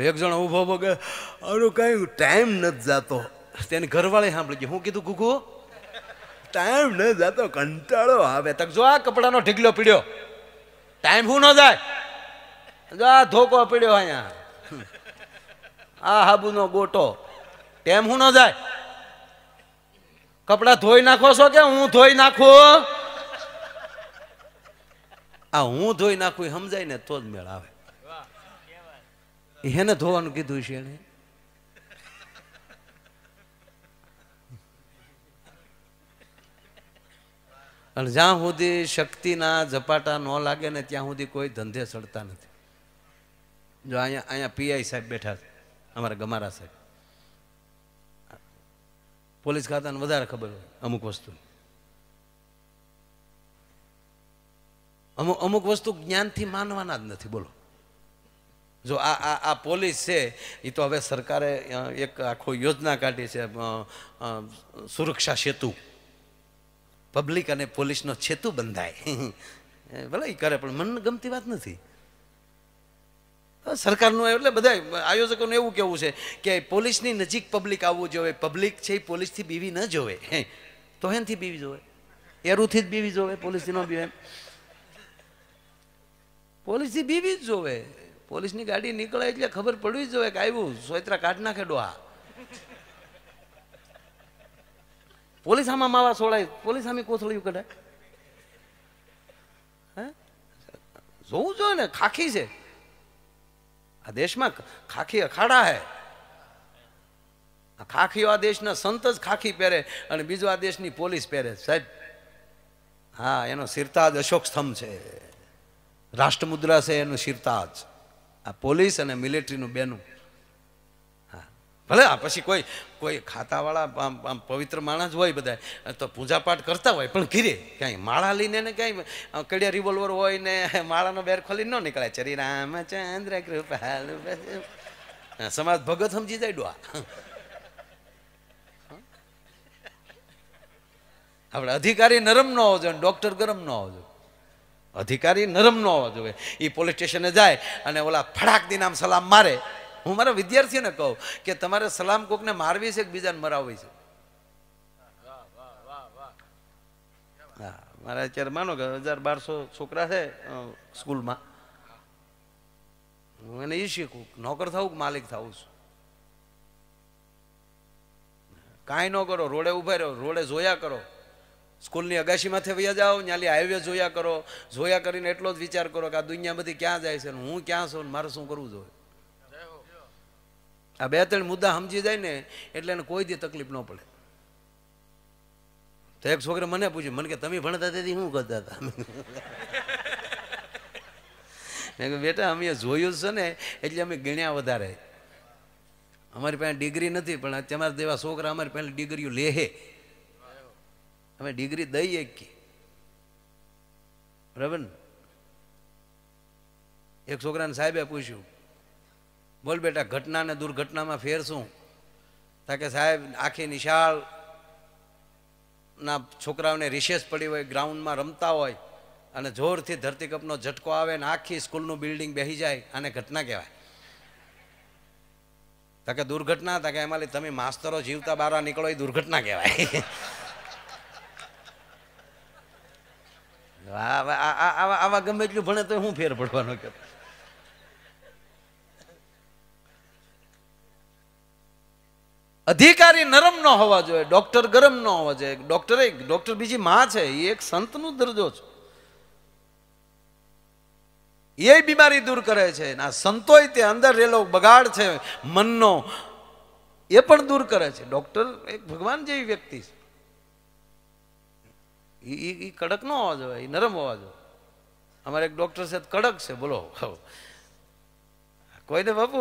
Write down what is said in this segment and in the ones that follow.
એક જણ ઊભો ઊભો કે અરે કાંઈ ટાઈમ નથી જતો તેને ઘરવાળે સાંભળી ગયું હું કીધું ગુગુ ટાઈમ ન જતો કંટાળો આવે તક જો આ કપડાનો ઢીકલો પીડ્યો ટાઈમ હું ન જાય જો આ ધોકો પીડ્યો અહીંયા આ હાબુનો ગોટો ટેમ હું ન જાય કપડા ધોઈ નાખો છો કે હું ધોઈ નાખું આ હું ધોઈ નાખું સમજાય ને તો જ મેળ આવે એને ધોવાનું કીધું છે એને અને જ્યાં સુધી શક્તિના ઝપાટા ન લાગે ને ત્યાં સુધી કોઈ ધંધે સડતા નથી જો અહીંયા અહીંયા પીઆઈ સાહેબ બેઠા છે અમારા ગમારા સાહેબ પોલીસ ખાતાને વધારે ખબર હોય અમુક વસ્તુ અમુક અમુક વસ્તુ જ્ઞાનથી માનવાના જ નથી બોલો જો આ આ આ પોલીસ છે એ તો હવે સરકારે એક આખો યોજના કાઢી છે સુરક્ષા સેતુ પબ્લિક અને પોલીસનો છેતુ બંધાય ભલે એ કરે પણ મનને ગમતી વાત નથી સરકારનું એટલે બધા આયોજકોનું એવું કહેવું છે કે પોલીસની નજીક પબ્લિક આવવું જોવે પબ્લિક છે એ પોલીસથી બીવી ન જોવે તો હેનથી બીવી જોવે એરુથી જ બીવી જોવે પોલીસથી ન બીવે પોલીસથી બીવી જ જોવે પોલીસની ગાડી નીકળે એટલે ખબર પડવી જ જોઈએ કે આવ્યું સોયત્રા કાઢ નાખે ડોહા પોલીસ આમાં માવા સોળાય પોલીસ આમી કોથળીયું કઢે હે જોવું જોઈએ ને ખાખી છે આ દેશમાં ખાખી અખાડા હે ખાખી આ દેશના સંત જ ખાખી પહેરે અને બીજો આ દેશની પોલીસ પહેરે સાહેબ હા એનો સિરતાજ અશોક સ્તંભ છે રાષ્ટ્રમુદ્રા છે એનો સિરતાજ આ પોલીસ અને મિલિટરીનું બેનું હા ભલે આ પછી કોઈ કોઈ ખાતાવાળા આમ આમ પવિત્ર માણસ હોય બધા તો પૂજાપાઠ કરતા હોય પણ ઘીરે ક્યાંય માળા લઈને ને ક્યાંય કડિયા રિવોલ્વર હોય ને માળાનો બેર ખોલી ન નીકળે ચરી રામચંદ્ર કૃપાલ સમાજ ભગત સમજી જાય ડોઆ આપણે અધિકારી નરમ ન હોવો જોઈએ ડોક્ટર ગરમ ન હોવો અધિકારી નરમ ન હોવા જોઈએ એ પોલીસ સ્ટેશને જાય અને ઓલા ફડાક દિન સલામ મારે હું મારા વિદ્યાર્થીને કહું કે તમારે સલામ કોકને મારવી છે કે બીજાને મરાવવી છે હા મારા અત્યારે માનો કે હજાર બારસો છોકરા છે સ્કૂલમાં હું એને એ શીખું નોકર થવું માલિક થવું છું કાંઈ ન કરો રોડે ઉભા રહ્યો રોડે જોયા કરો સ્કૂલની અગાશીમાંથી વૈયા જાઓ ન્યાલી હાઈવે જોયા કરો જોયા કરીને એટલો જ વિચાર કરો કે આ દુનિયા બધી ક્યાં જાય છે ને હું ક્યાં છું મારે શું કરવું જોઈએ આ બે ત્રણ મુદ્દા સમજી જાય ને એટલે એને કોઈ દી તકલીફ ન પડે તો એક છોકરે મને પૂછ્યું મને કે તમે ભણતા તેથી શું કરતા હતા મેં કહ્યું બેટા અમે જોયું છે ને એટલે અમે ગણ્યા વધારે અમારી પાસે ડિગ્રી નથી પણ તમારા જેવા છોકરા અમારી પહેલાં ડિગ્રીઓ લેહે અમે ડિગ્રી દઈ શકીએ બરાબર ને એક છોકરાને સાહેબે પૂછ્યું બોલ બેટા ઘટના ને દુર્ઘટનામાં ફેર શું તા સાહેબ આખી નિશાળ ના છોકરાઓને રિશેષ પડી હોય ગ્રાઉન્ડમાં રમતા હોય અને જોરથી ધરતીકપનો ઝટકો આવે ને આખી સ્કૂલનું બિલ્ડિંગ બેસી જાય અને ઘટના કહેવાય તા દુર્ઘટના તા એમાં તમે માસ્તરો જીવતા બારા નીકળો એ દુર્ઘટના કહેવાય આવા ગમે એટલું ભણે તો હું ફેર પડવાનો કે અધિકારી નરમ ન હોવા જોઈએ ડોક્ટર ગરમ ન હોવા જોઈએ ડોક્ટર ડોક્ટર બીજી માં છે એ એક સંતનું દરજ્જો છે એ બીમારી દૂર કરે છે આ સંતોય તે અંદર રહેલો બગાડ છે મનનો એ પણ દૂર કરે છે ડોક્ટર એક ભગવાન જેવી વ્યક્તિ છે એ કડક નો હોવા જોઈએ એ નરમ હોવા જોઈએ અમારે એક ડોક્ટર સાહેબ કડક છે બોલો કોઈને બાપુ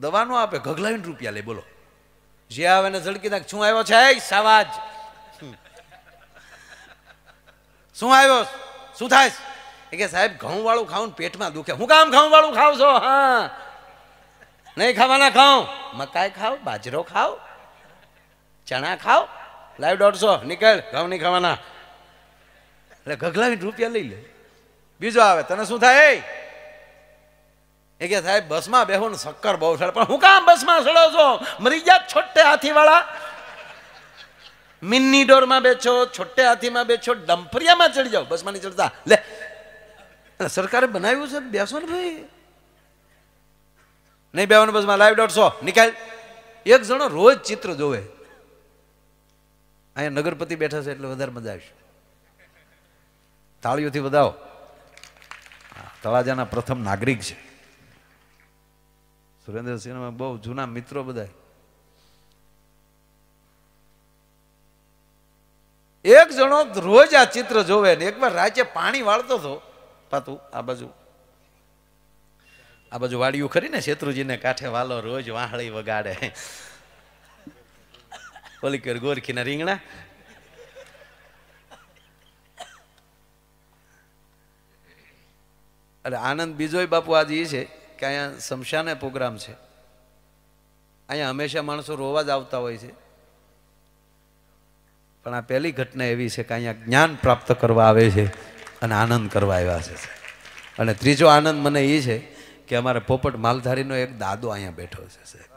દવા ન આપે ઘઘલાવીને રૂપિયા લે બોલો જે આવે ને ઝડકી નાખ શું આવ્યો છે સાવાજ શું આવ્યો શું થાય કે સાહેબ ઘઉં વાળું ખાવું પેટમાં દુખે હું કામ ઘઉં વાળું ખાવ છો હા નહીં ખાવાના ખાઉં મકાઈ ખાવ બાજરો ખાવ ચણા ખાવ લાઈવ દોઢસો નીકળ ઘઉં નહીં ખાવાના એટલે ગગલાવીને રૂપિયા લઈ લે બીજો આવે તને શું થાય એ કે સાહેબ બસમાં બેહો ને શક્કર બહુ સડે પણ હું કામ બસમાં સડો છો મરી ગયા છોટે હાથીવાળા મિન્ની ડોરમાં બેચો છોટે હાથીમાં બેચો ડંપરિયામાં ચડી જાઓ બસમાં નહીં ચડતા લે સરકારે બનાવ્યું છે બેસો ને ભાઈ નહીં ને બસમાં લાઈવ દોઢસો નીકળ એક જણો રોજ ચિત્ર જોવે અહીંયા નગરપતિ બેઠા છે એટલે વધારે મજા આવશે તાળીઓથી વધાવો તળાજાના પ્રથમ નાગરિક છે સુરેન્દ્રસિંહના બહુ જૂના મિત્રો બધા એક જણો રોજ આ ચિત્ર જોવે ને એકવાર રાજ્ય પાણી વાળતો હતો પાતું આ બાજુ આ બાજુ વાડિયું ખરી ને શેત્રુજીને કાંઠે વાલો રોજ વાહળી વગાડે ઓલી ગોરખીના રીંગણા અરે આનંદ બીજો બાપુ આજ એ છે કે અહીંયા શમશાને પ્રોગ્રામ છે અહીંયા હંમેશા માણસો રોવા જ આવતા હોય છે પણ આ પહેલી ઘટના એવી છે કે અહીંયા જ્ઞાન પ્રાપ્ત કરવા આવે છે અને આનંદ કરવા આવ્યા છે અને ત્રીજો આનંદ મને એ છે કે અમારે પોપટ માલધારીનો એક દાદો અહીંયા બેઠો છે સાહેબ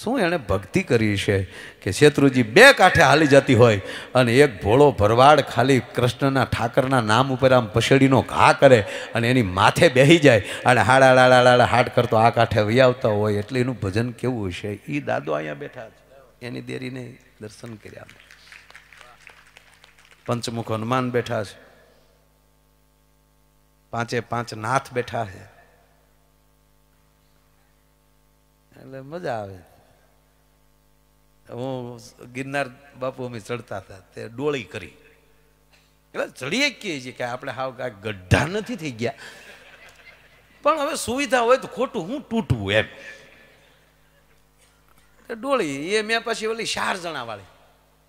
શું એણે ભક્તિ કરી છે કે શેત્રુજી બે કાંઠે હાલી જતી હોય અને એક ભોળો ભરવાડ ખાલી કૃષ્ણના ઠાકરના નામ ઉપર આમ પછેડીનો ઘા કરે અને એની માથે બેસી જાય અને હાડાડાડાડા હાડ કરતો આ કાંઠે આવતા હોય એટલે એનું ભજન કેવું હશે એ દાદો અહીંયા બેઠા છે એની દેરીને દર્શન કર્યા પંચમુખ હનુમાન બેઠા છે પાંચે પાંચ નાથ બેઠા છે એટલે મજા આવે હું ગિરનાર બાપુ અમે ચડતા હતા તે ડોળી કરી એટલે ચડીએ કહીએ છીએ કે આપણે હાવ કાંઈ ગઢા નથી થઈ ગયા પણ હવે સુવિધા હોય તો ખોટું હું તૂટવું એમ ડોળી એ મેં પછી ઓલી ચાર જણા વાળી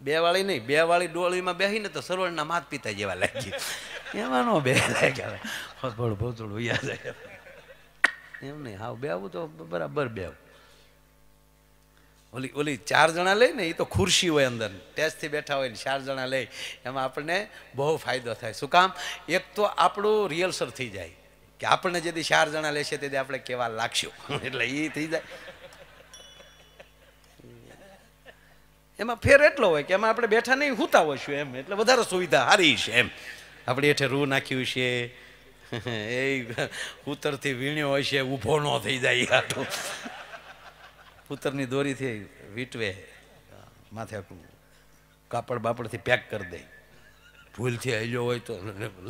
બે વાળી નહીં બે વાળી ડોળીમાં બેસીને તો સરોવરના માત પિતા જેવા લાગી એમાં બે લાગ્યા ભોતળું યાદ એમ નહીં હાવ બેવું તો બરાબર બેવું ઓલી ઓલી ચાર જણા લે ને એ તો ખુરશી હોય અંદર ટેસ્ટથી બેઠા હોય ને ચાર જણા લઈ એમાં આપણને બહુ ફાયદો થાય શું કામ એક તો આપણું રિયલસર થઈ જાય કે આપણને જેથી ચાર જણા લેશે તેથી આપણે કેવા લાગશું એટલે એ થઈ જાય એમાં ફેર એટલો હોય કે એમાં આપણે બેઠા નહીં હોતા હોઈશું એમ એટલે વધારે સુવિધા સારી છે એમ આપણે એઠે રૂ નાખ્યું છે એ ઉતરથી વીણ્યો હોય છે ઊભો ન થઈ જાય આ તો પુત્રની દોરીથી વીટવે માથે કાપડ બાપડથી પેક કરી દે ભૂલથી હલ્યો હોય તો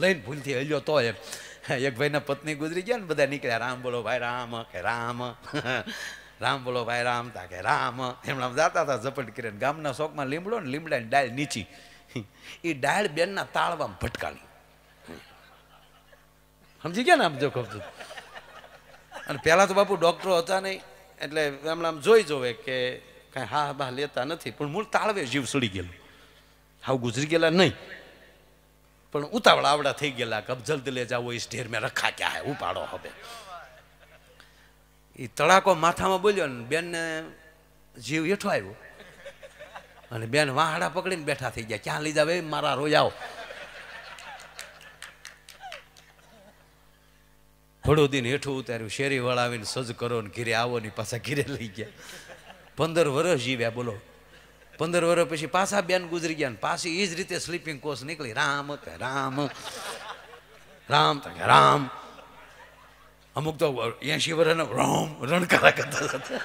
લઈને ભૂલથી હલ્યો તો એમ એક ભાઈના પત્ની ગુજરી ગયા ને બધા નીકળ્યા રામ બોલો ભાઈ રામ કે રામ રામ બોલો ભાઈ રામ તા કે રામ એમણે જાતા હતા ઝપટ કરીને ગામના શોખમાં લીમડો ને લીમડાની ડાળ નીચી એ ડાળ બેનના તાળવામાં ભટકાણી સમજી ગયા ને આમ જો કહું અને પહેલાં તો બાપુ ડૉક્ટરો હતા નહીં એટલે આમ આમ જોઈ જોવે કે કાંઈ હા બા લેતા નથી પણ મૂળ તાળવે જીવ સડી ગયેલો હાવ ગુજરી ગયેલા નહીં પણ ઉતાવળા આવડા થઈ ગયેલા કે જલ્દ લે જાઓ એ ઢેર મેં રખા ક્યાં હે ઉપાડો હવે એ તડાકો માથામાં બોલ્યો ને બેનને જીવ હેઠો આવ્યો અને બેન વાહડા પકડીને બેઠા થઈ ગયા ક્યાં લઈ જાવે મારા રોજ આવો ભડોદીને હેઠું ઉતાર્યું શેરીવાળા આવીને સજ કરો ને ઘીરે આવો ને પાછા ઘીરે લઈ ગયા પંદર વર્ષ જીવ્યા બોલો પંદર વર્ષ પછી પાછા બેન ગુજરી ગયા પાછી એ જ રીતે સ્લીપિંગ કોચ નીકળી રામ કે રામ રામ કે રામ અમુક તો એસી વર્ષના રામ રણકારા કરતા હતા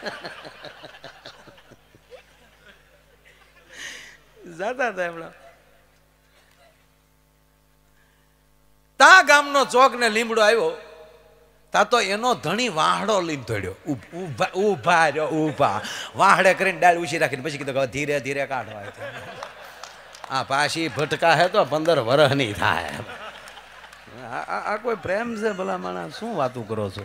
જાતા હતા એમણા તા ગામનો ચોક ને લીમડો આવ્યો તા તો એનો ધણી વાહડો લઈને ધોડ્યો ઉભા ઊભા રહ્યો ઊભા વાહડે કરીને ડાળ ઉછી રાખીને પછી કીધું ધીરે ધીરે કાઢવા આ પાછી ભટકા હે તો પંદર વરહની થાય આ કોઈ પ્રેમ છે ભલા માણસ શું વાતું કરો છો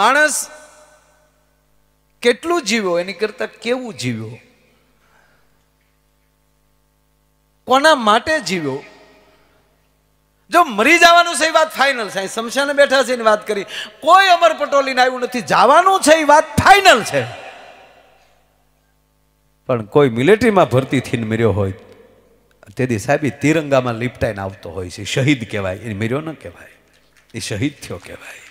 માણસ કેટલું જીવ્યો એની કરતા કેવું જીવ્યો કોના માટે જીવ્યો જો મરી જવાનું છે એ વાત ફાઇનલ છે શમશાને બેઠા છે એની વાત કરી કોઈ અમર પટોલીને આવ્યું નથી જવાનું છે એ વાત ફાઇનલ છે પણ કોઈ મિલિટરીમાં ભરતી થઈને મર્યો હોય તેથી સાહેબ એ તિરંગામાં લીપટાઈને આવતો હોય છે શહીદ કહેવાય એ મર્યો ન કહેવાય એ શહીદ થયો કહેવાય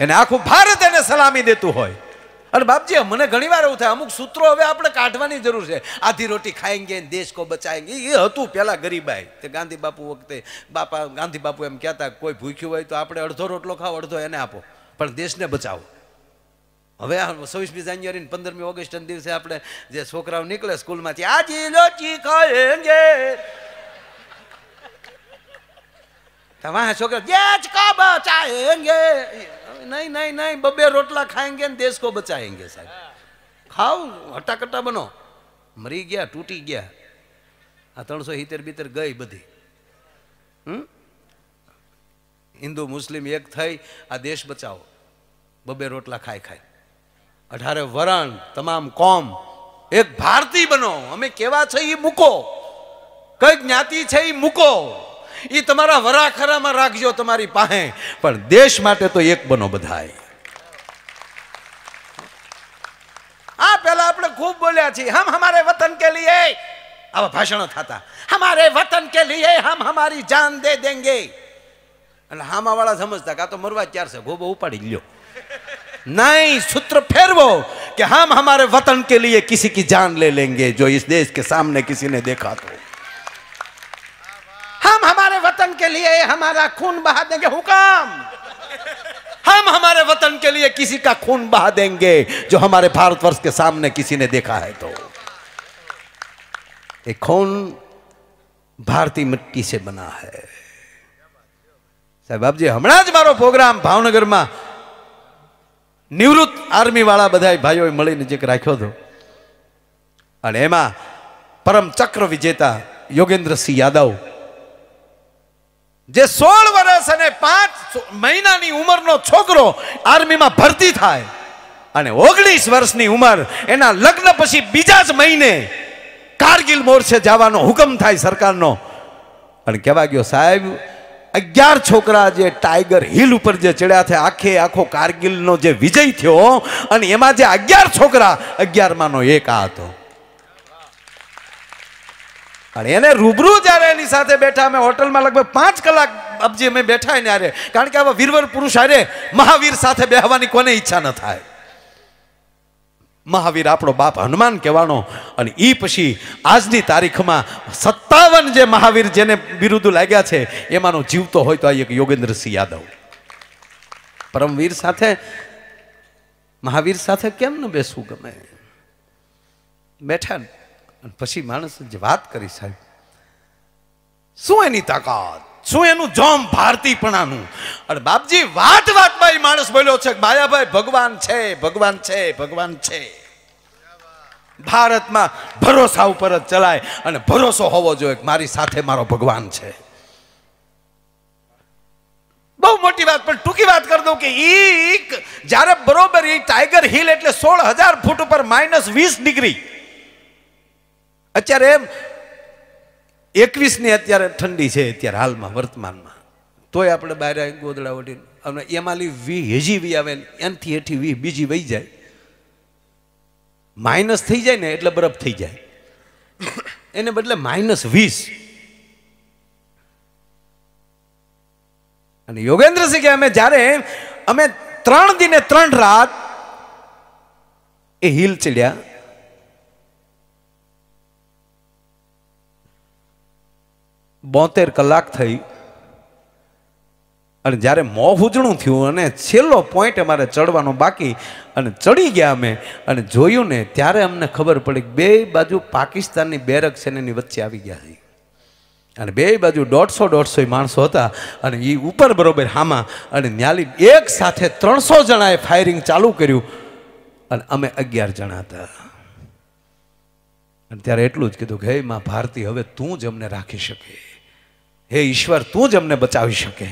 એને આખું ભારત એને સલામી દેતું હોય અને બાપજી મને ઘણી વાર એવું થાય અમુક સૂત્રો હવે આપણે કાઢવાની જરૂર છે આધી રોટી ખાએંગે દેશ કો બચાએંગે એ હતું પહેલાં ગરીબાઈ તે ગાંધી બાપુ વખતે બાપા ગાંધી બાપુ એમ કહેતા કોઈ ભૂખ્યું હોય તો આપણે અડધો રોટલો ખાઓ અડધો એને આપો પણ દેશને બચાવો હવે આ છવ્વીસમી જાન્યુઆરી પંદરમી ઓગસ્ટના દિવસે આપણે જે છોકરાઓ નીકળે સ્કૂલમાંથી આજે લોચી ખાએંગે વાહ છોકરા યે કો બચાએંગે નહીં નહીં નહીં બબે રોટલા ખાએંગે ને દેશ કો બચાએંગે સાહેબ ખાવ હટાકટા બનો મરી ગયા તૂટી ગયા આ ત્રણસો સિત્તેર બીતેર ગઈ બધી હમ હિન્દુ મુસ્લિમ એક થઈ આ દેશ બચાવો બબે રોટલા ખાય ખાય અઢારે વરણ તમામ કોમ એક ભારતી બનો અમે કેવા છે એ મૂકો કઈ જ્ઞાતિ છે એ મૂકો એ તમારા વરાખરામાં રાખજો તમારી પાસે પણ દેશ માટે તો એક બનો બધાય આ પહેલા આપણે ખૂબ બોલ્યા છીએ હમ હમારે વતન કે લીએ આવા ભાષણો થતા હમારે વતન કે લીએ હમ હમારી જાન દે દેંગે એટલે હામાવાળા સમજતા કે આ તો મરવા ચાર છે ગોબો ઉપાડી લ્યો नहीं सूत्र फेरवो कि हम हमारे वतन के लिए किसी की जान ले लेंगे जो इस देश के सामने किसी ने देखा हम हमारे वतन के लिए हमारा खून बहा देंगे हुकाम हम हमारे वतन के लिए किसी का खून बहा देंगे जो हमारे भारतवर्ष के सामने किसी ने देखा है तो एक खून भारतीय मिट्टी से बना है સાહેબ આપજી હમણાં જ મારો પ્રોગ્રામ ભાવનગરમાં નિવૃત્ત આર્મીવાળા બધા ભાઈઓએ મળીને જે રાખ્યો હતો અને परम चक्र विजेता योगेंद्र सिंह यादव જે સોળ વર્ષ અને પાંચ મહિનાની ઉંમરનો છોકરો આર્મીમાં ભરતી થાય અને ઓગણીસ વર્ષની ઉંમર એના લગ્ન પછી બીજા જ મહિને કારગિલ મોરસે જવાનો હુકમ થાય સરકારનો અને કહેવા ગયો સાહેબ અગિયાર છોકરા જે ટાઈગર હિલ ઉપર જે ચડ્યા છે આખે આખો કારગિલનો જે વિજય થયો અને એમાં જે અગિયાર છોકરા અગિયારમાંનો એક આ હતો અને એને રૂબરૂ જ્યારે એની સાથે બેઠા અમે હોટલમાં લગભગ પાંચ કલાક અબજી અમે બેઠા ને આરે કારણ કે આવા વીરવર પુરુષ આરે મહાવીર સાથે બેહવાની કોને ઈચ્છા ન થાય મહાવીર આપણો બાપ હનુમાન કહેવાનો અને એ પછી આજની તારીખમાં સત્તાવન જે મહાવીર જેને વિરુદ્ધ લાગ્યા છે એમાંનો જીવતો હોય તો આ એક યોગેન્દ્રસિંહ યાદવ પરમવીર સાથે મહાવીર સાથે કેમ ન બેસવું ગમે બેઠા અને પછી માણસ જે વાત કરી સાહેબ શું એની તાકાત શું એનું જોમ ભારતીપણાનું અને બાપજી વાત વાત ભાઈ માણસ બોલ્યો છે માયાભાઈ ભગવાન છે ભગવાન છે ભગવાન છે ભારતમાં ભરોસા ઉપર જ ચલાય અને ભરોસો હોવો જોઈએ મારી સાથે મારો ભગવાન છે બહુ મોટી વાત પણ ટૂંકી વાત કરી દઉં કે ઈ જ્યારે બરોબર એ ટાઈગર હિલ એટલે સોળ હજાર ફૂટ ઉપર માઇનસ વીસ ડિગ્રી અત્યારે એમ એકવીસની અત્યારે ઠંડી છે અત્યારે હાલમાં વર્તમાનમાં તોય આપણે બહાર આવી ગોદડા વટીને અને એમાંલી વી હેજી વી આવે એનથી હેઠી વી બીજી વહી જાય માઇનસ થઈ જાય ને એટલે બરફ થઈ જાય એને બદલે માઇનસ વીસ અને યોગેન્દ્રસિંહ કે અમે જ્યારે અમે ત્રણ દિને ત્રણ રાત એ હિલ ચડ્યા બોતેર કલાક થઈ અને જ્યારે મોં હુજણું થયું અને છેલ્લો પોઈન્ટ અમારે ચડવાનો બાકી અને ચડી ગયા અમે અને જોયું ને ત્યારે અમને ખબર પડી બે બાજુ પાકિસ્તાનની બેરક સેનાની વચ્ચે આવી ગયા હતી અને બે બાજુ દોઢસો દોઢસો માણસો હતા અને એ ઉપર બરોબર હામા અને ન્યાલી એક સાથે ત્રણસો જણાએ ફાયરિંગ ચાલુ કર્યું અને અમે અગિયાર જણા હતા અને ત્યારે એટલું જ કીધું કે હે માં ભારતી હવે તું જ અમને રાખી શકે હે ઈશ્વર તું જ અમને બચાવી શકે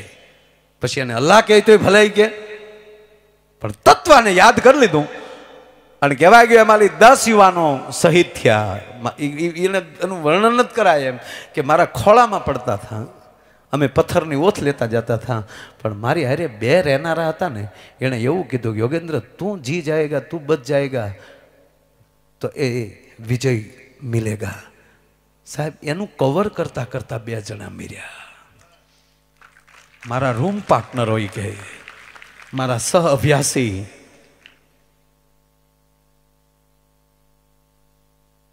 પછી એને અલ્લાહ કહે તો ભલાઈ કે પણ તત્વને યાદ કરી લીધું અને કહેવાય ગયું એમાં દસ યુવાનો શહીદ થયા એને એનું વર્ણન જ કરાય એમ કે મારા ખોળામાં પડતા હતા અમે પથ્થરની ઓથ લેતા જતા હતા પણ મારી હારે બે રહેનારા હતા ને એણે એવું કીધું કે યોગેન્દ્ર તું જી જાયગા તું બચ જાયગા તો એ વિજય મિલેગા સાહેબ એનું કવર કરતા કરતા બે જણા મીર્યા મારા રૂમ પાર્ટનર હોય કે મારા સહ અભ્યાસી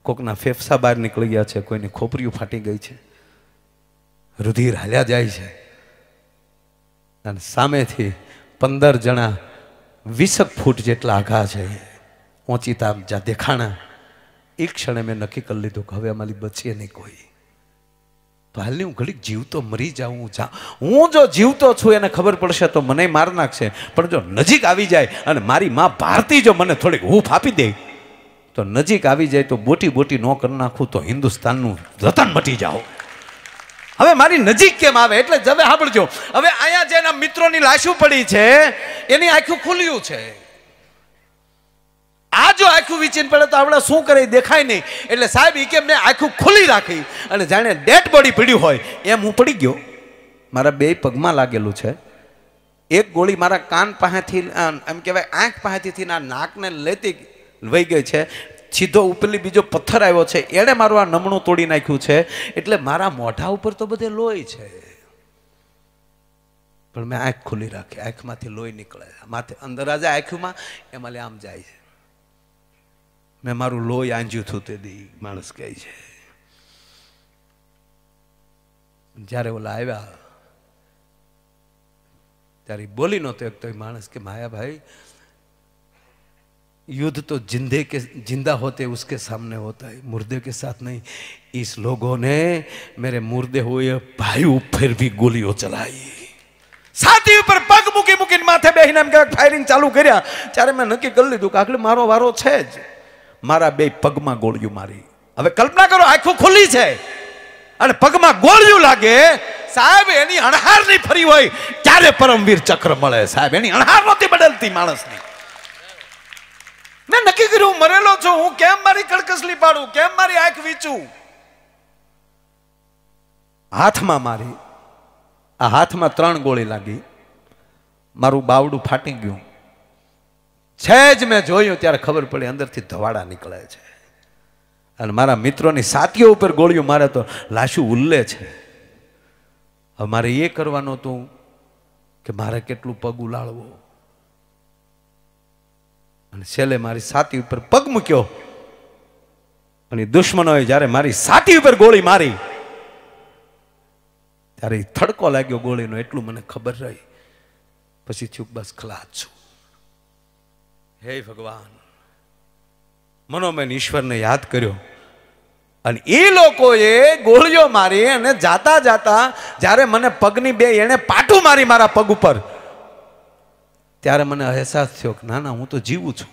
કોકના ફેફસા બહાર નીકળી ગયા છે કોઈની ખોપરીઓ ફાટી ગઈ છે રુધિર હાલ્યા જાય છે અને સામેથી પંદર જણા વીસક ફૂટ જેટલા આઘા છે ઓચિતા દેખાણા એક ક્ષણે મેં નક્કી કરી લીધું કે હવે અમારી બચીએ નહીં કોઈ તો હાલની હું ઘડીક જીવતો મરી જાઉં હું જા હું જો જીવતો છું એને ખબર પડશે તો મને માર નાખશે પણ જો નજીક આવી જાય અને મારી માં ભારતી જો મને થોડીક હૂફ આપી દે તો નજીક આવી જાય તો બોટી બોટી ન કરી નાખું તો હિન્દુસ્તાનનું રતન મટી જાઓ હવે મારી નજીક કેમ આવે એટલે હવે સાંભળજો હવે અહીંયા જેના મિત્રોની લાશું પડી છે એની આંખું ખુલ્યું છે આ જો આખું વિચીન પડે તો આપણે શું કરે દેખાય નહીં એટલે સાહેબ એ કે મેં આખું ખુલી રાખી અને જાણે ડેડ બોડી પડ્યું હોય એમ હું પડી ગયો મારા બે પગમાં લાગેલું છે એક ગોળી મારા કાન પાસેથી એમ કહેવાય આંખ પાસેથી આ નાકને લેતી વહી ગઈ છે સીધો ઉપરલી બીજો પથ્થર આવ્યો છે એણે મારું આ નમણું તોડી નાખ્યું છે એટલે મારા મોઢા ઉપર તો બધે લોહી છે પણ મેં આંખ ખુલ્લી રાખી આંખમાંથી લોહી નીકળે માથે અંદર આજે આંખમાં એમાં આમ જાય છે મેં મારું લોહી આંજ્યું હતું તે દી માણસ કહે છે જ્યારે ઓલા આવ્યા ત્યારે બોલી નહોતો એક તો માણસ કે માયા ભાઈ યુદ્ધ તો के जिंदा होते उसके सामने होता है मुर्दे के साथ नहीं इस लोगों ने मेरे मुर्दे हुए भाई फिर भी गोलियों સાથી ઉપર પગ મૂકી મૂકીને માથે બેહીને એમ કે ફાયરિંગ ચાલુ કર્યા ત્યારે મેં નક્કી કરી લીધું કે આગળ મારો વારો છે જ મારા બે પગમાં ગોળિયું મારી હવે કલ્પના કરો આખું ખુલ્લી છે અને પગમાં ગોળિયું લાગે સાહેબ એની અણહાર નહીં ફરી હોય ક્યારે પરમવીર ચક્ર મળે સાહેબ એની અણહાર નહોતી બદલતી માણસની મેં નક્કી કર્યું હું મરેલો છું હું કેમ મારી કડકસલી પાડું કેમ મારી આંખ વીચું હાથમાં મારી આ હાથમાં ત્રણ ગોળી લાગી મારું બાવડું ફાટી ગયું છે જ મેં જોયું ત્યારે ખબર પડી અંદરથી ધવાડા નીકળે છે અને મારા મિત્રોની સાથીઓ ઉપર ગોળીઓ મારે તો લાશું ઉલ્લે છે હવે મારે એ કરવાનું હતું કે મારે કેટલું પગ ઉલાળવો અને છેલ્લે મારી સાતી ઉપર પગ મૂક્યો અને દુશ્મનોએ જ્યારે મારી સાતી ઉપર ગોળી મારી ત્યારે થડકો લાગ્યો ગોળીનો એટલું મને ખબર રહી પછી થયું બસ ખલાસ છું હે ભગવાન મનોમેન ઈશ્વરને યાદ કર્યો અને એ લોકોએ ગોળીઓ મારી અને જાતા જાતા જ્યારે મને પગની બે એણે પાટું મારી મારા પગ ઉપર ત્યારે મને અહેસાસ થયો કે ના ના હું તો જીવું છું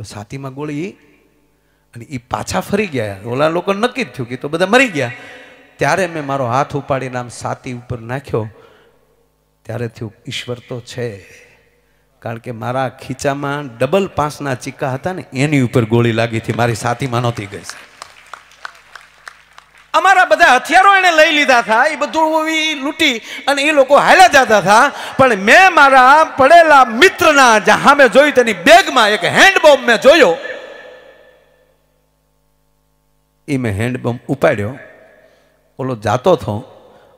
તો સાતીમાં ગોળી અને એ પાછા ફરી ગયા ઓલા લોકો નક્કી જ થયું કે તો બધા મરી ગયા ત્યારે મેં મારો હાથ ઉપાડીને આમ સાતી ઉપર નાખ્યો ત્યારે થયું ઈશ્વર તો છે કારણ કે મારા ખીચામાં ડબલ પાંચના ચિક્કા હતા ને એની ઉપર ગોળી લાગી હતી મારી સાતીમાં નહોતી ગઈ અમારા બધા હથિયારો એને લઈ લીધા હતા એ બધું લૂંટી અને એ લોકો હાલ્યા જતા હતા પણ મેં મારા પડેલા મિત્રના જ્યાં મેં જોયું તેની બેગમાં એક હેન્ડબોમ્બ મેં જોયો એ મેં હેન્ડબોમ્બ ઉપાડ્યો ઓલો જાતો થો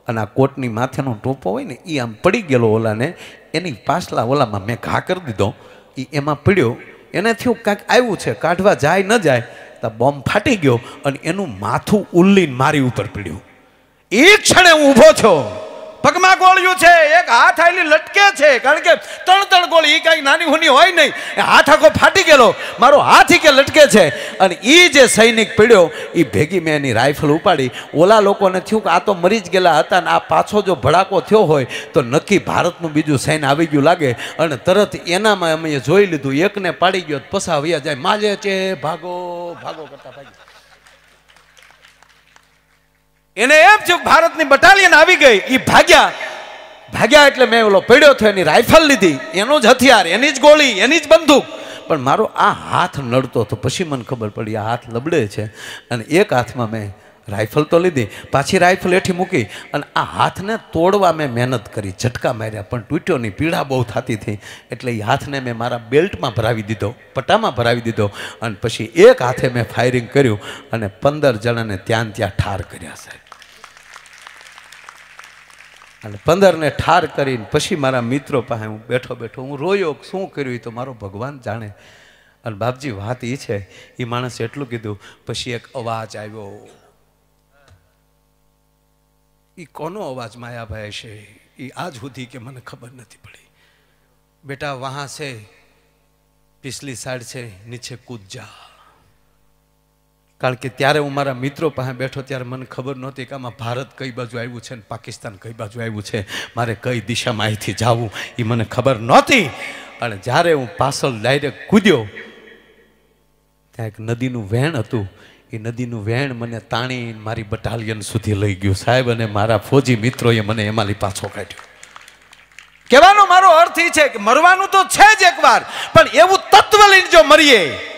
અને આ કોટની માથેનો ટોપો હોય ને એ આમ પડી ગયેલો ઓલાને એની પાછલા ઓલામાં મેં ઘા કરી દીધો એ એમાં પડ્યો એને થયું કાંઈક આવ્યું છે કાઢવા જાય ન જાય તો બોમ્બ ફાટી ગયો અને એનું માથું ઉલ્લીન મારી ઉપર પડ્યું એ ક્ષણે હું ઊભો છો પગમાં ગોળિયું છે એક હાથ આયલી લટકે છે કારણ કે ત્રણ ત્રણ ગોળી એ કાંઈ નાની હુની હોય નહીં હાથ આખો ફાટી ગયેલો મારો હાથ કે લટકે છે અને એ જે સૈનિક પીડ્યો એ ભેગી મેં એની રાઇફલ ઉપાડી ઓલા લોકોને થયું કે આ તો મરી જ ગયેલા હતા અને આ પાછો જો ભડાકો થયો હોય તો નક્કી ભારતનું બીજું સૈન આવી ગયું લાગે અને તરત એનામાં અમે જોઈ લીધું એકને પાડી ગયો પસાવ્યા જાય માજે છે ભાગો ભાગો કરતા ભાગી એને એમ જો ભારતની બટાલિયન આવી ગઈ એ ભાગ્યા ભાગ્યા એટલે મેં ઓલો પડ્યો થયો એની રાઇફલ લીધી એનો જ હથિયાર એની જ ગોળી એની જ બંદૂક પણ મારો આ હાથ નડતો હતો પછી મને ખબર પડી આ હાથ લબડે છે અને એક હાથમાં મેં રાઇફલ તો લીધી પાછી રાઇફલ એઠી મૂકી અને આ હાથને તોડવા મેં મહેનત કરી ઝટકા માર્યા પણ તૂટ્યો નહીં પીડા બહુ થતી હતી એટલે એ હાથને મેં મારા બેલ્ટમાં ભરાવી દીધો પટ્ટામાં ભરાવી દીધો અને પછી એક હાથે મેં ફાયરિંગ કર્યું અને પંદર જણાને ત્યાં ત્યાં ઠાર કર્યા સાહેબ અને પંદરને ઠાર કરીને પછી મારા મિત્રો પાસે હું બેઠો બેઠો હું રોયો શું કર્યું એ તો મારો ભગવાન જાણે અને બાપજી વાત એ છે એ માણસે એટલું કીધું પછી એક અવાજ આવ્યો એ કોનો અવાજ માયાભાઈ છે એ આજ સુધી કે મને ખબર નથી પડી બેટા વહાં છે પિછલી સાઈડ છે નીચે કૂદ જા કારણ કે ત્યારે હું મારા મિત્રો પાસે બેઠો ત્યારે મને ખબર નહોતી કે આમાં ભારત કઈ બાજુ આવ્યું છે અને પાકિસ્તાન કઈ બાજુ આવ્યું છે મારે કઈ દિશામાં અહીંથી જવું એ મને ખબર નહોતી અને જ્યારે હું પાછળ ડાયરેક્ટ કૂદ્યો ત્યાં એક નદીનું વહેણ હતું એ નદીનું વહેણ મને તાણી મારી બટાલિયન સુધી લઈ ગયું સાહેબ અને મારા ફોજી મિત્રોએ મને એમાંથી પાછો કાઢ્યો કહેવાનો મારો અર્થ એ છે કે મરવાનું તો છે જ એકવાર પણ એવું તત્વ લઈને જો મરીએ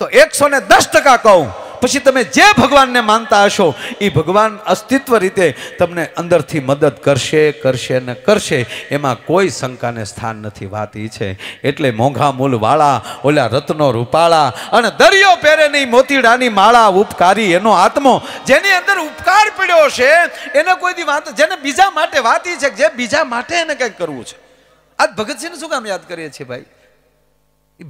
તો એકસો ને દસ ટકા કહું પછી તમે જે ભગવાનને માનતા હશો એ ભગવાન અસ્તિત્વ રીતે તમને અંદરથી મદદ કરશે કરશે ને કરશે એમાં કોઈ શંકાને સ્થાન નથી વાત છે એટલે મોંઘા મૂલવાળા ઓલા રત્નો રૂપાળા અને દરિયો પહેરે નહીં મોતીડાની માળા ઉપકારી એનો આત્મો જેની અંદર ઉપકાર પડ્યો છે એને કોઈ દી વાંધો જેને બીજા માટે વાત છે જે બીજા માટે એને કંઈક કરવું છે આજ ભગતસિંહને શું કામ યાદ કરીએ છીએ ભાઈ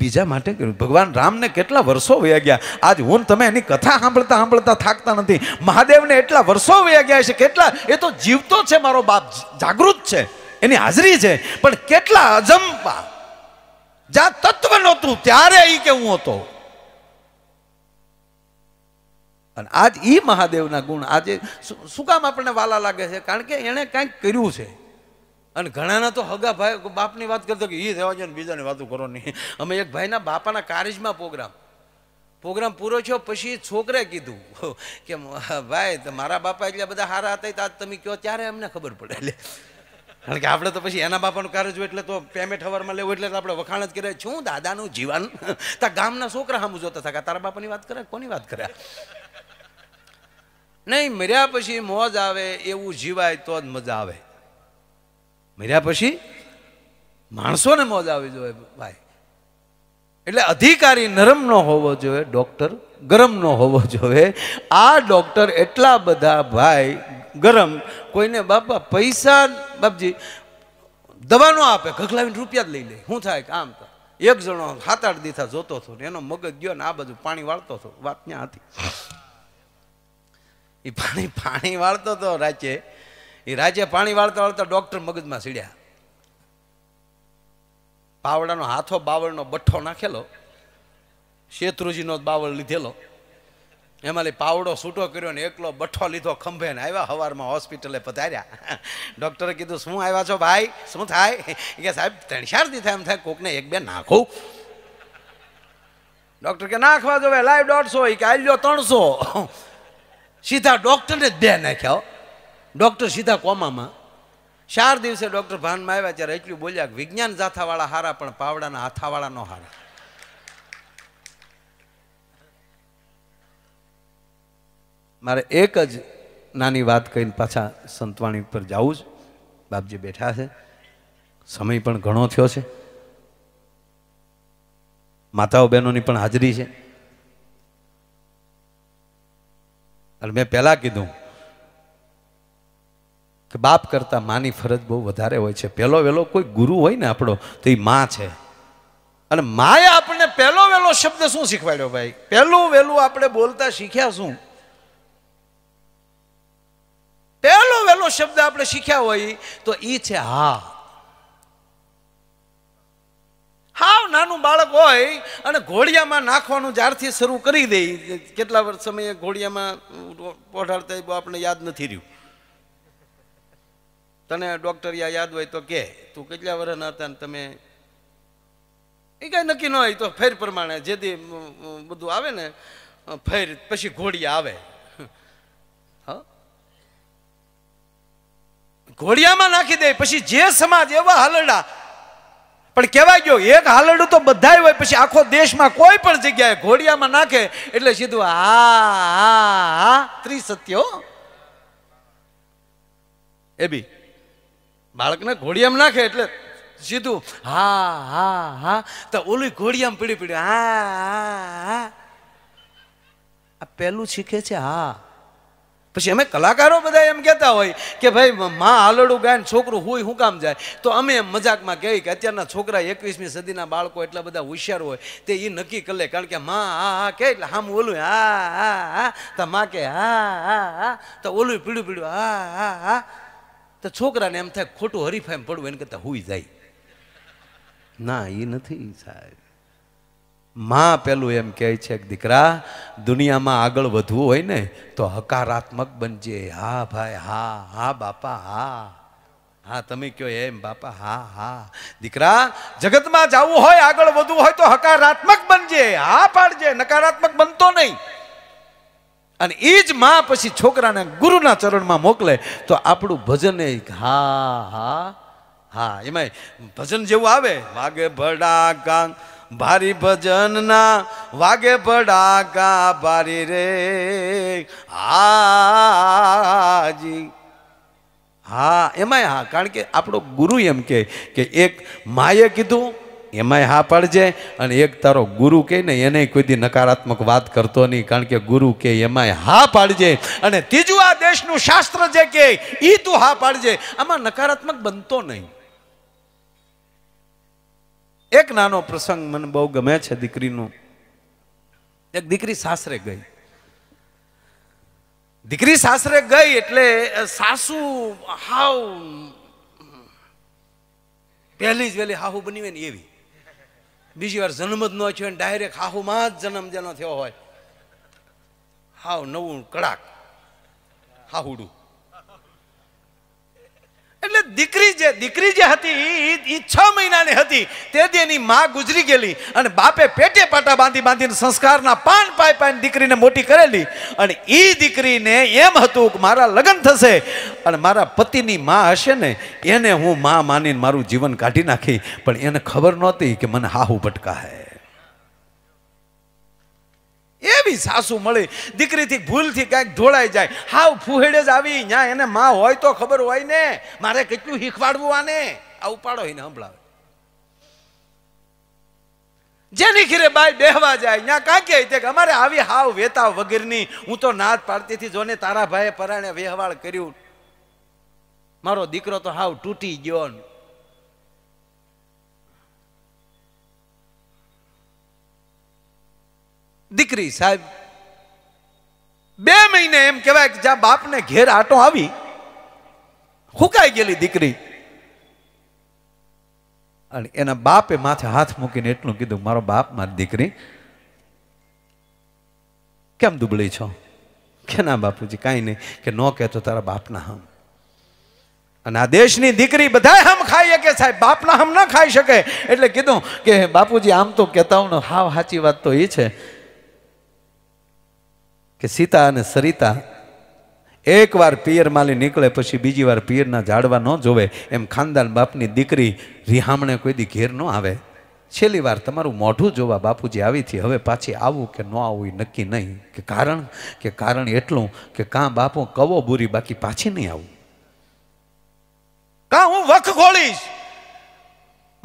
બીજા માટે કર્યું ભગવાન રામને કેટલા વર્ષો વયા ગયા આજ હું તમે એની કથા સાંભળતા સાંભળતા થાકતા નથી મહાદેવને એટલા વર્ષો વયા ગયા છે કેટલા એ તો જીવતો છે મારો બાપ જાગૃત છે એની હાજરી છે પણ કેટલા અજંપા જ્યાં તત્વ નહોતું ત્યારે એ કેવું હતો અને આજ એ મહાદેવના ગુણ આજે શું કામ આપણને વાલા લાગે છે કારણ કે એણે કાંઈક કર્યું છે અને ઘણાના તો હગા ભાઈ બાપની વાત કરતો કે એ રહેવા જાય બીજાની વાતો કરો નહીં અમે એક ભાઈના બાપાના કારેજમાં પ્રોગ્રામ પ્રોગ્રામ પૂરો થયો પછી છોકરે કીધું કે ભાઈ મારા બાપા એટલે બધા હારા હતા આજ તમે કહો ત્યારે અમને ખબર પડે એટલે કારણ કે આપણે તો પછી એના બાપાનું કારજ હોય એટલે તો પેમેન્ટ હવારમાં લેવું એટલે આપણે વખાણ જ કરે છું દાદાનું જીવન તા ગામના છોકરા સામું જોતા થકા તારા બાપાની વાત કરે કોની વાત કરે નહીં મર્યા પછી મોજ આવે એવું જીવાય તો જ મજા આવે મર્યા પછી માણસોને મોજ આવી જોઈએ ભાઈ એટલે અધિકારી નરમ ન હોવો જોઈએ ડૉક્ટર ગરમ ન હોવો જોઈએ આ ડૉક્ટર એટલા બધા ભાઈ ગરમ કોઈને બાપા પૈસા બાપજી દવાનો આપે ઘગલાવીને રૂપિયા જ લઈ લે શું થાય કે આમ તો એક જણો હાથ આઠ દીથા જોતો હતો ને એનો મગજ ગયો ને આ બાજુ પાણી વાળતો હતો વાત ત્યાં હતી એ પાણી પાણી વાળતો હતો રાચે એ રાજ્ય પાણી વાળતા વાળતા ડૉક્ટર મગજમાં સીડ્યા પાવડાનો હાથો બાવળનો બઠ્ઠો નાખેલો શેત્રુજીનો બાવળ લીધેલો એમાંથી પાવડો છૂટો કર્યો ને એકલો બઠ્ઠો લીધો ખંભે ને આવ્યા હવારમાં હોસ્પિટલે પધાર્યા ડૉક્ટરે કીધું શું આવ્યા છો ભાઈ શું થાય કે સાહેબ ત્રણ ચાર થાય એમ થાય કોકને એક બે નાખું ડૉક્ટર કે નાખવા જોવે લાઈવ દોઢસો કે આલ્યો ત્રણસો સીધા ડૉક્ટરને જ બે નાખ્યા ડૉક્ટર સીધા કોમામાં ચાર દિવસે ડૉક્ટર ભાનમાં આવ્યા ત્યારે એટલું બોલ્યા કે વિજ્ઞાન જાથાવાળા હારા પણ પાવડાના હાથાવાળા નો હારા મારે એક જ નાની વાત કહીને પાછા સંતવાણી ઉપર જવું જ બાપજી બેઠા છે સમય પણ ઘણો થયો છે માતાઓ બહેનોની પણ હાજરી છે અને મેં પહેલાં કીધું કે બાપ કરતાં માની ફરજ બહુ વધારે હોય છે પહેલો વહેલો કોઈ ગુરુ હોય ને આપણો તો એ માં છે અને માએ આપણને પહેલો વહેલો શબ્દ શું શીખવાડ્યો ભાઈ પહેલું વહેલું આપણે બોલતા શીખ્યા શું પહેલો વહેલો શબ્દ આપણે શીખ્યા હોય તો એ છે હા હાવ નાનું બાળક હોય અને ઘોડિયામાં નાખવાનું જ્યારથી શરૂ કરી દે કેટલા વર્ષ સમયે ઘોડિયામાં પોઢાડતા આપણે યાદ નથી રહ્યું તને ડૉક્ટરિયા યાદ હોય તો કે તું કેટલા વર્ષના હતા ને તમે એ કાંઈ નક્કી ન હોય તો ફેર પ્રમાણે જેથી બધું આવે ને ફેર પછી ઘોડિયા આવે ઘોડિયામાં નાખી દે પછી જે સમાજ એવા હાલરડા પણ કહેવાય ગયો એક હાલરડું તો બધાય હોય પછી આખો દેશમાં કોઈ પણ જગ્યાએ ઘોડિયામાં નાખે એટલે સીધું હા હા હા ત્રિસત્યો એ બી બાળકને ઘોડિયામાં નાખે એટલે સીધું હા હા હા તો ઓલી ઘોડિયામાં પીડી પીડી હા આ પેલું શીખે છે હા પછી અમે કલાકારો બધા એમ કહેતા હોય કે ભાઈ માં આલડું ગાય છોકરું હોય શું કામ જાય તો અમે એમ મજાકમાં કહીએ કે અત્યારના છોકરા એકવીસમી સદીના બાળકો એટલા બધા હોશિયાર હોય તે એ નક્કી કરે કારણ કે માં હા હા કે એટલે આમ ઓલું હા હા હા તો માં કે હા હા હા તો ઓલું પીડ્યું પીડ્યું હા હા હા તો છોકરાને એમ થાય ખોટું હરીફાઈમ પડવું એને કરતાં હુઈ જાય ના એ નથી સાહેબ માં પેલું એમ કહે છે કે દીકરા દુનિયામાં આગળ વધવું હોય ને તો હકારાત્મક બનજે હા ભાઈ હા હા બાપા હા હા તમે કયો એમ બાપા હા હા દીકરા જગતમાં જવું હોય આગળ વધવું હોય તો હકારાત્મક બનજે હા પાડજે નકારાત્મક બનતો નહીં અને એ જ મા પછી છોકરાને ગુરુના ચરણમાં મોકલે તો આપણું ભજન એ હા હા હા એમાં ભજન જેવું આવે વાગે ભડાકા ભારી ભજન ના વાગે ભડાકા ભારી રે હાજી હા એમાંય હા કારણ કે આપણો ગુરુ એમ કે એક માએ કીધું એમાંય હા પાડજે અને એક તારો ગુરુ કહે ને એને કોઈથી નકારાત્મક વાત કરતો નહીં કારણ કે ગુરુ કે એમાંય હા પાડજે અને ત્રીજું આ દેશનું શાસ્ત્ર જે કે એ તું હા પાડજે આમાં નકારાત્મક બનતો નહીં એક નાનો પ્રસંગ મને બહુ ગમે છે દીકરીનો એક દીકરી સાસરે ગઈ દીકરી સાસરે ગઈ એટલે સાસુ હાવ પહેલી જ વહેલી હાહુ બની હોય ને એવી બીજી વાર જન્મ જ ન થયો હોય ડાયરેક્ટ હાહુમાં જ જન્મ જેનો થયો હોય હાવ નવું કડાક હાહુડું એટલે દીકરી જે દીકરી જે હતી એ છ મહિનાની હતી તે એની માં ગુજરી ગયેલી અને બાપે પેટે પાટા બાંધી બાંધીને સંસ્કારના પાન પાય પાન દીકરીને મોટી કરેલી અને એ દીકરીને એમ હતું કે મારા લગ્ન થશે અને મારા પતિની માં હશે ને એને હું માં માનીને મારું જીવન કાઢી નાખી પણ એને ખબર નહોતી કે મને હાહુ ભટકા હે એવી સાસુ મળી દીકરીથી ભૂલથી કાંઈક ઢોળાઈ જાય હાવ ફૂહેડે જ આવી ન્યા એને મા હોય તો ખબર હોય ને મારે કેટલું શીખવાડવું આને આ ઉપાડો એને સંભળાવે જેની ખીરે બાય બેહવા જાય ત્યાં કાંઈ કહે કે અમારે આવી હાવ વેતા વગેરેની હું તો નાદ પાડતીથી જોને તારા ભાઈએ પરાણે વ્યવહાર કર્યું મારો દીકરો તો હાવ તૂટી ગયો દીકરી સાહેબ બે મહિને એમ કહેવાય કે જ્યાં બાપને ઘેર આટો આવી હુકાઈ ગયેલી દીકરી અને એના બાપે માથે હાથ મૂકીને એટલું કીધું મારો બાપ મારી દીકરી કેમ દુબળી છો કે ના બાપુજી કાંઈ નહીં કે ન કહેતો તારા બાપના હમ અને આ દેશની દીકરી બધાય હમ ખાઈ શકે સાહેબ બાપના હમ ન ખાઈ શકે એટલે કીધું કે બાપુજી આમ તો કહેતા હું હાવ સાચી વાત તો એ છે કે સીતા અને સરિતા એકવાર પિયરમાલી નીકળે પછી બીજી વાર પિયરના ઝાડવા ન જોવે એમ ખાનદાન બાપની દીકરી રિહામણે કોઈ દી ઘેર ન આવે છેલ્લી વાર તમારું મોઢું જોવા બાપુજી આવી થી હવે પાછી આવું કે ન આવવું એ નક્કી નહીં કે કારણ કે કારણ એટલું કે કાં બાપુ કવો બુરી બાકી પાછી નહીં આવું કાં હું વખ ખોલીશ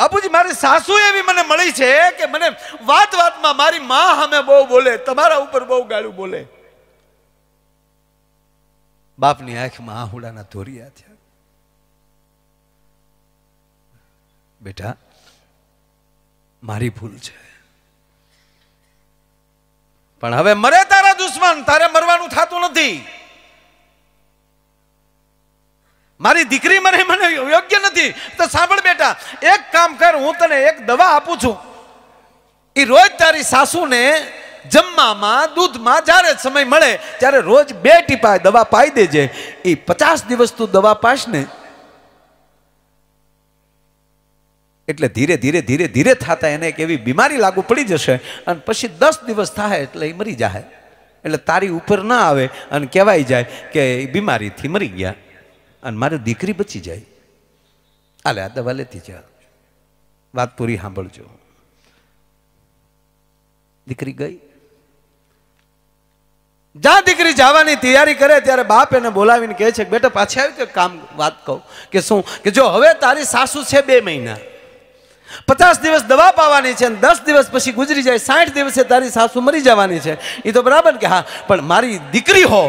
બાપુજી મારી સાસુ એવી મને મળી છે કે મને વાત વાતમાં મારી માં અમે બહુ બોલે તમારા ઉપર બહુ ગાળું બોલે બાપની આંખમાં આહુડાના ધોરિયા થયા બેટા મારી ભૂલ છે પણ હવે મરે તારા દુશ્મન તારે મરવાનું થતું નથી મારી દીકરી મરે મને યોગ્ય નથી તો સાંભળ બેટા એક કામ કર હું તને એક દવા આપું છું એ રોજ તારી સાસુને જમવામાં દૂધમાં જ્યારે સમય મળે ત્યારે રોજ બે ટીપા દવા પાઈ દેજે એ પચાસ દિવસ તું દવા પાશ ને એટલે ધીરે ધીરે ધીરે ધીરે થતા એને એક એવી બીમારી લાગુ પડી જશે અને પછી દસ દિવસ થાય એટલે એ મરી જાય એટલે તારી ઉપર ના આવે અને કહેવાય જાય કે એ બીમારીથી મરી ગયા અને મારી દીકરી બચી જાય આલે આ દવા લેતી જા વાત પૂરી સાંભળજો દીકરી ગઈ જ્યાં દીકરી જવાની તૈયારી કરે ત્યારે બાપ એને બોલાવીને કહે છે બેટા પાછી આવી કે કામ વાત કહું કે શું કે જો હવે તારી સાસુ છે બે મહિના પચાસ દિવસ દવા પાવાની છે અને દસ દિવસ પછી ગુજરી જાય સાઠ દિવસે તારી સાસુ મરી જવાની છે એ તો બરાબર કે હા પણ મારી દીકરી હો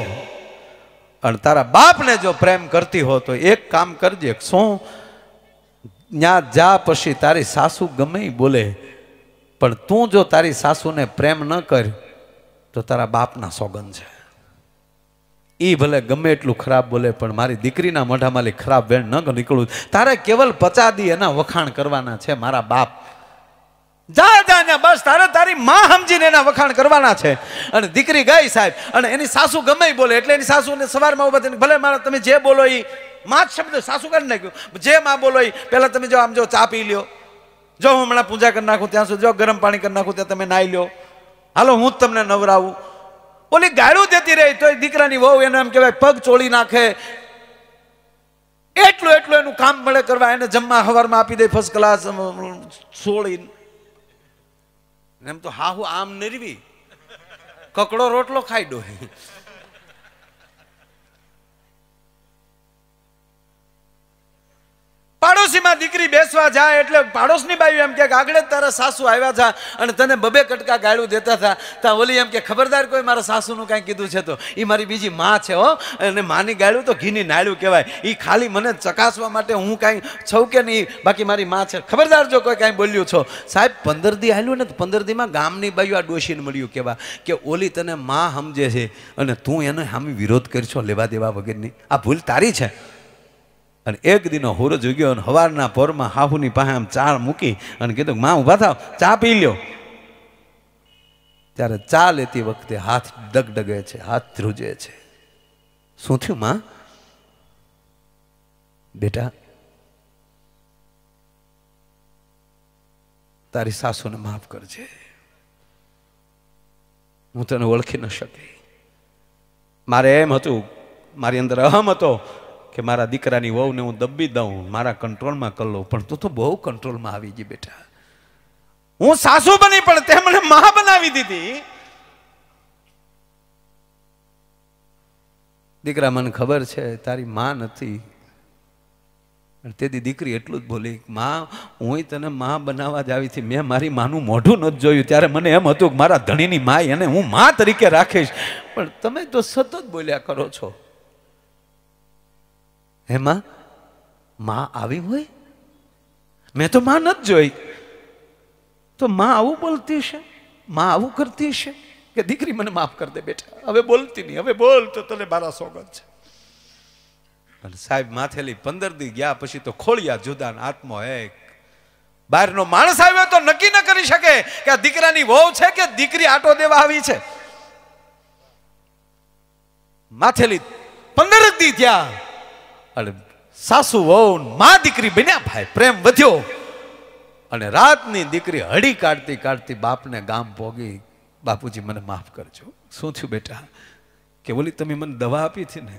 અને તારા બાપને જો પ્રેમ કરતી હો તો એક કામ કરજે શું ત્યાં જા પછી તારી સાસુ ગમે બોલે પણ તું જો તારી સાસુને પ્રેમ ન કર તો તારા બાપના સોગન છે એ ભલે ગમે એટલું ખરાબ બોલે પણ મારી દીકરીના મોઢામાં ખરાબ વેણ ન નીકળવું તારે કેવલ પચાદી એના વખાણ કરવાના છે મારા બાપ જા જા ને બસ તારે તારી માં સમજીને એના વખાણ કરવાના છે અને દીકરી ગઈ સાહેબ અને એની સાસુ ગમે બોલે એટલે એની સાસુને સવારમાં ઉભા થઈને ભલે મારા તમે જે બોલો એ માં જ શબ્દ સાસુ કરી નાખ્યું જે માં બોલો એ પહેલાં તમે જો આમ જો ચા પી લ્યો જો હું હમણાં પૂજા કરી નાખું ત્યાં સુધી જો ગરમ પાણી કરી નાખું ત્યાં તમે નાહી લ્યો હાલો હું તમને નવરાવું ઓલી ગાળું દેતી રહી તો દીકરાની વહુ એને એમ કહેવાય પગ ચોળી નાખે એટલું એટલું એનું કામ મળે કરવા એને જમવા હવારમાં આપી દે ફર્સ્ટ ક્લાસ છોડીને એમ તો હાહુ આમ નરવી કકડો રોટલો ખાઈ ડો પાડોશીમાં દીકરી બેસવા જાય એટલે પાડોશની બાઈ એમ કે આગળ જ તારા સાસુ આવ્યા હતા અને તને બબે કટકા ગાળું દેતા હતા ત્યાં ઓલી એમ કે ખબરદાર કોઈ મારા સાસુનું કાંઈ કીધું છે તો એ મારી બીજી મા છે હો અને માની ગાળ્યું તો ઘીની નાળું કહેવાય એ ખાલી મને ચકાસવા માટે હું કાંઈ છઉ કે નહીં બાકી મારી મા છે ખબરદાર જો કોઈ કાંઈ બોલ્યું છો સાહેબ પંદર દી આવ્યું ને તો પંદર દીમાં ગામની બાઈ આ ડોશીને મળ્યું કહેવા કે ઓલી તને મા સમજે છે અને તું એને સામે વિરોધ કરશો લેવા દેવા વગરની આ ભૂલ તારી છે અને એક દીનો હોરો જોગ્યો અને હવારના પોરમાં હાહુની પાસે આમ ચા મૂકી અને કીધું માં ઊભા થાવ ચા પી લ્યો ત્યારે ચા લેતી વખતે હાથ ડગડગે છે હાથ ધ્રુજે છે શું થયું માં બેટા તારી સાસુને માફ કરજે હું તને ઓળખી ન શકી મારે એમ હતું મારી અંદર અહમ હતો કે મારા દીકરાની વહુને હું દબી દઉં મારા કંટ્રોલમાં કરી લઉં પણ તું તો બહુ કંટ્રોલમાં આવી ગઈ બેટા હું સાસુ બની પણ તે મને મા બનાવી દીધી દીકરા મને ખબર છે તારી મા નથી તેથી દીકરી એટલું જ બોલી મા હું તને મા બનાવવા જ આવી હતી મેં મારી માનું મોઢું નથી જોયું ત્યારે મને એમ હતું કે મારા ધણીની માય એને હું મા તરીકે રાખીશ પણ તમે તો સતત બોલ્યા કરો છો એમાં માં આવી હોય મેં તો માં નથી જોઈ તો માં આવું બોલતી છે માં આવું કરતી છે કે દીકરી મને માફ કરી દે બેટા હવે બોલતી નહીં હવે બોલ તો તને મારા સોગંદ છે અને સાહેબ માથેલી પંદર દી ગયા પછી તો ખોળિયા જુદા આત્મો એક બહારનો માણસ આવ્યો તો નક્કી ન કરી શકે કે આ દીકરાની વહુ છે કે દીકરી આટો દેવા આવી છે માથેલી પંદર દી ત્યાં અને સાસુ વહુ મા દીકરી બન્યા ભાઈ પ્રેમ વધ્યો અને રાતની દીકરી હળી કાઢતી કાઢતી બાપને ગામ પોગી બાપુજી મને માફ કરજો શું થયું બેટા કે બોલી તમે મને દવા આપી હતી ને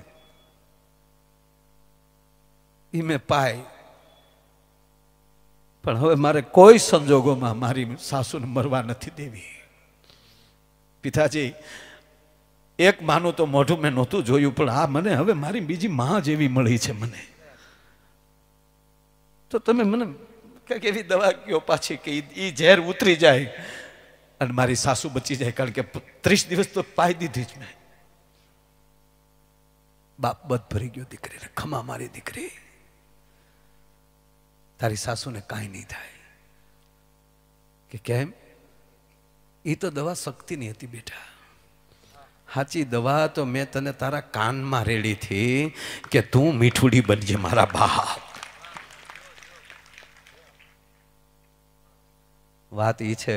એ મેં પાય પણ હવે મારે કોઈ સંજોગોમાં મારી સાસુને મરવા નથી દેવી પિતાજી એક માનું તો મોઢું મેં નહોતું જોયું પણ આ મને હવે મારી બીજી મા જેવી મળી છે મને તો તમે મને કંઈક એવી દવા કયો પાછી કે એ ઝેર ઉતરી જાય અને મારી સાસુ બચી જાય કારણ કે ત્રીસ દિવસ તો પાઈ દીધી જ મેં બાપ બધ ભરી ગયો દીકરીને ખમા મારી દીકરી તારી સાસુને કાંઈ નહીં થાય કે કેમ એ તો દવા શક્તિની હતી બેટા સાચી દવા તો મેં તને તારા કાનમાં રેડી હતી કે તું મીઠુડી બનજે મારા બાપ વાત એ છે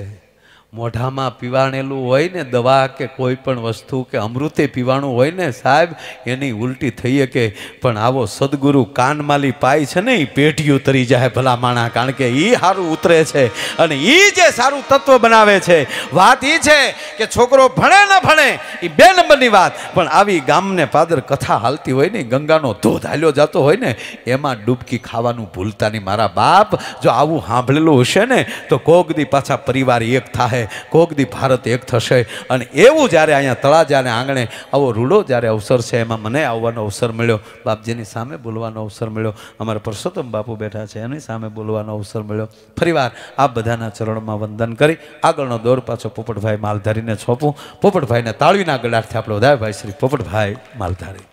મોઢામાં પીવાણેલું હોય ને દવા કે કોઈ પણ વસ્તુ કે અમૃતે પીવાણું હોય ને સાહેબ એની ઉલટી થઈ શકે પણ આવો સદગુરુ કાનમાલી પાય છે ને એ પેઢિયું તરી જાય ભલા માણા કારણ કે એ સારું ઉતરે છે અને એ જે સારું તત્વ બનાવે છે વાત એ છે કે છોકરો ભણે ન ભણે એ બે નંબરની વાત પણ આવી ગામને પાદર કથા હાલતી હોય ને ગંગાનો ધોધ હાલ્યો જતો હોય ને એમાં ડૂબકી ખાવાનું ભૂલતા નહીં મારા બાપ જો આવું સાંભળેલું હશે ને તો કોક દી પાછા પરિવાર એક થાય થાય કોક દી ભારત એક થશે અને એવું જ્યારે અહીંયા તળાજાને આંગણે આવો રૂડો જ્યારે અવસર છે એમાં મને આવવાનો અવસર મળ્યો બાપજીની સામે બોલવાનો અવસર મળ્યો અમારા પરસોત્તમ બાપુ બેઠા છે એની સામે બોલવાનો અવસર મળ્યો ફરીવાર આ બધાના ચરણમાં વંદન કરી આગળનો દોર પાછો પોપટભાઈ માલધારીને છોપું પોપટભાઈને તાળવીના ગળાટથી આપણો વધારે ભાઈ શ્રી પોપટભાઈ માલધારી